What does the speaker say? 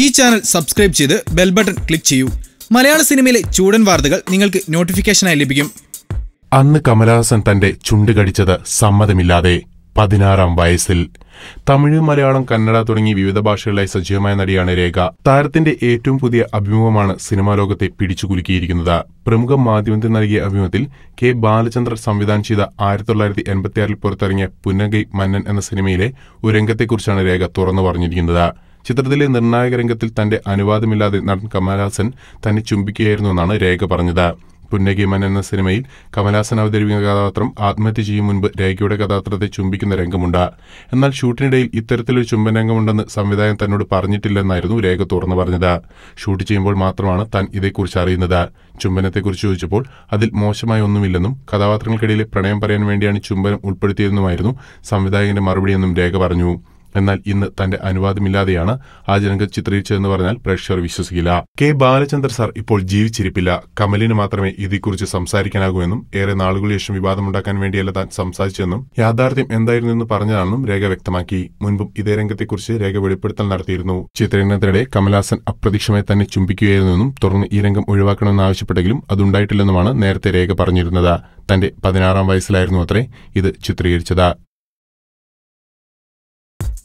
ഈ channel subscribe ചെയ്ത് bell button click ചെയ്യൂ മലയാള സിനിമയിലെ ചൂടൻ വാർത്തകൾ നിങ്ങൾക്ക് നോട്ടിഫിക്കേഷനായി ലഭിക്കും അന്ന് കമലഹാസൻ തന്റെ ചുണ്ട് കടിച്ചത് സമ്മതമില്ലാതെ പതിനാറാം വയസ്സിൽ തമിഴ് മലയാളം കന്നഡ തുടങ്ങി വിവിധ ഭാഷകളിലായി സജീവമായ നടിയാണ് രേഖ താരത്തിന്റെ ഏറ്റവും പുതിയ അഭിമുഖമാണ് സിനിമാ ലോകത്തെ പിടിച്ചുകുലുക്കിയിരിക്കുന്നത് പ്രമുഖ മാധ്യമത്തിന് നൽകിയ അഭിമുഖത്തിൽ കെ ബാലചന്ദ്രൻ സംവിധാനം ചെയ്ത ആയിരത്തി തൊള്ളായിരത്തി എൺപത്തിയാറിൽ പുറത്തിറങ്ങിയ പുന്നഗൈ മന്നൻ എന്ന സിനിമയിലെ ഒരു രംഗത്തെക്കുറിച്ചാണ് രേഖ തുറന്നു പറഞ്ഞിരിക്കുന്നത് ചിത്രത്തിലെ നിർണായക രംഗത്തിൽ തന്റെ അനുവാദമില്ലാതെ നടൻ കമൽഹാസൻ തന്നെ ചുംബിക്കുകയായിരുന്നു എന്നാണ് രേഖ പറഞ്ഞത് പുന്നഗീമൻ എന്ന സിനിമയിൽ കമലഹാസൻ അവതരിപ്പിക്കുന്ന കഥാപാത്രം ആത്മഹത്യ ചെയ്യും മുൻപ് രേഖയുടെ കഥാപാത്രത്തെ ചുംബിക്കുന്ന രംഗമുണ്ട് എന്നാൽ ഷൂട്ടിനിടയിൽ ഇത്തരത്തിലൊരു ചുംബൻ രംഗമുണ്ടെന്ന് സംവിധായകൻ തന്നോട് പറഞ്ഞിട്ടില്ലെന്നായിരുന്നു രേഖ തുറന്നു പറഞ്ഞത് ഷൂട്ട് ചെയ്യുമ്പോൾ മാത്രമാണ് താൻ ഇതേക്കുറിച്ച് അറിയുന്നത് ചുംബനത്തെക്കുറിച്ച് ചോദിച്ചപ്പോൾ അതിൽ മോശമായ ഒന്നുമില്ലെന്നും കഥാപാത്രങ്ങൾക്കിടയിലെ പ്രണയം പറയാൻ വേണ്ടിയാണ് ചുംബനം ഉൾപ്പെടുത്തിയതെന്നുമായിരുന്നു സംവിധായകന്റെ മറുപടിയെന്നും രേഖ പറഞ്ഞു എന്നാൽ ഇന്ന് തന്റെ അനുവാദമില്ലാതെയാണ് ആ ജനങ്ങൾ ചിത്രീകരിച്ചതെന്ന് പറഞ്ഞാൽ പ്രേക്ഷകർ വിശ്വസിക്കില്ല കെ ബാലചന്ദ്ര സാർ ഇപ്പോൾ ജീവിച്ചിരിപ്പില്ല കമലിന് മാത്രമേ ഇതേക്കുറിച്ച് സംസാരിക്കാനാകൂ എന്നും ഏറെ നാളുകളിൽ ശേഷം വിവാദമുണ്ടാക്കാൻ വേണ്ടിയല്ല താൻ സംസാരിച്ചെന്നും യാഥാർത്ഥ്യം എന്തായിരുന്നു എന്ന് പറഞ്ഞതാണെന്നും രേഖ വ്യക്തമാക്കി മുൻപും ഇതേ രംഗത്തെക്കുറിച്ച് രേഖ വെളിപ്പെടുത്തൽ നടത്തിയിരുന്നു ചിത്രീകരണത്തിനിടെ കമലഹാസൻ അപ്രതീക്ഷമായി തന്നെ ചുംബിക്കുകയായിരുന്നെന്നും തുടർന്ന് ഈ രംഗം ആവശ്യപ്പെട്ടെങ്കിലും അതുണ്ടായിട്ടില്ലെന്നുമാണ് നേരത്തെ രേഖ പറഞ്ഞിരുന്നത് തന്റെ പതിനാറാം വയസ്സിലായിരുന്നു അത്രേ ഇത് ചിത്രീകരിച്ചത്